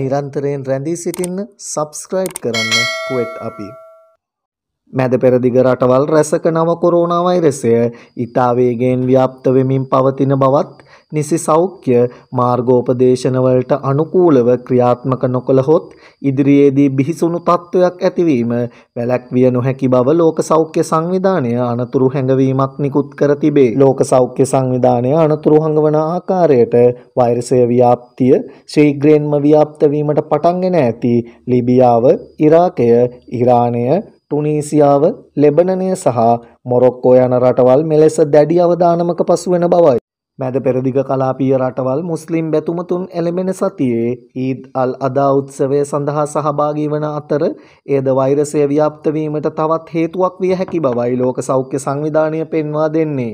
නිරන්තරයෙන් රැඳී සිටින්න සබස්ක්‍රයිබ් කරන්න කුවෙට් අපි මැද පෙරදිග රටවල් රැසක නව කොරෝනා වෛරසය ඊතා වේගයෙන් ව්‍යාප්ත වෙමින් පවතින බවත් නිසි සෞඛ්‍ය මාර්ගෝපදේශනවලට අනුකූලව ක්‍රියාත්මක නොකළහොත් ඉදිරියේදී බිහිසුණු තත්ත්වයක් ඇතිවීම වැළැක්විය නොහැකි බව ලෝක සෞඛ්‍ය සංවිධානය අනතුරු හැඟවීමක් නිකුත් කර තිබේ. ලෝක සෞඛ්‍ය සංවිධානය අනතුරු හඟවන ආකාරයට වෛරසය ව්‍යාප්තිය ශීඝ්‍රයෙන්ම ව්‍යාප්ත වීමට පටන්ගෙන ඇති ලිබියාව, ඉරාකය, ඉරානය ටුනීසියාව, ලෙබනනය සහ මොරොක්කෝ යන රටවල් මෙලෙස දැඩි අවදානමක පසුවෙන බවයි. මැද පෙරදිග කලාපීය රටවල් මුස්ලිම් බැතුමතුන් එළඹෙන සතියේ ඊද් අල් අදා උත්සවය සඳහා සහභාගී වන අතර එයද වෛරසය ව්‍යාප්ත වීමට තවත් හේතුවක් විය හැකි බවයි ලෝක සෞඛ්‍ය සංවිධානය පෙන්වා දෙන්නේ.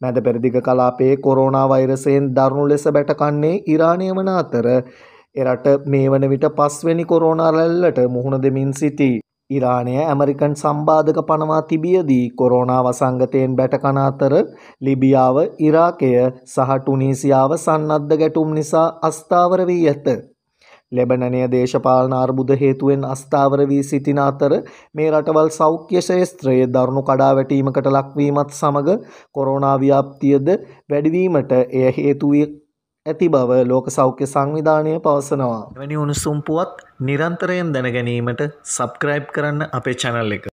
මැද පෙරදිග කලාපයේ කොරෝනා වෛරසයෙන් දරුණු ලෙස බැටකන්නේ ඉරානය වන අතර එරට මේ වන විට පස්වෙනි කොරෝනා රැල්ලට මුහුණ දෙමින් සිටී. ඉරානය ඇමරිකන් සම්බාධක පනවා තිබියදී කොරෝනා වසංගතයෙන් බැටකන අතර ලිබියාව ඉරාකය සහ ටුනීසියාව සන්නද්ධ ගැටුම් නිසා අස්ථාවර වී ඇත. ලැබනනය දේශපාලන අර්බුද හේතුවෙන් අස්ථාවර වී සිටින අතර මේ රටවල් සෞඛ්‍ය ශේස්ත්‍රයේ දරුණු කඩාවැටීමකට ලක්වීමත් සමඟ කොරෝනා ව්‍යාප්තියද වැඩිවීමට එය හේතුවී ඇති බව ලෝක සෞඛ්‍ය සංවිධානය පවසනවා. වැනි උණුසුම් පුවත් නිරන්තරයෙන් දැනගැනීමට සබ්ක්‍රයිබ් කරන්න අපේ චැනල් එක.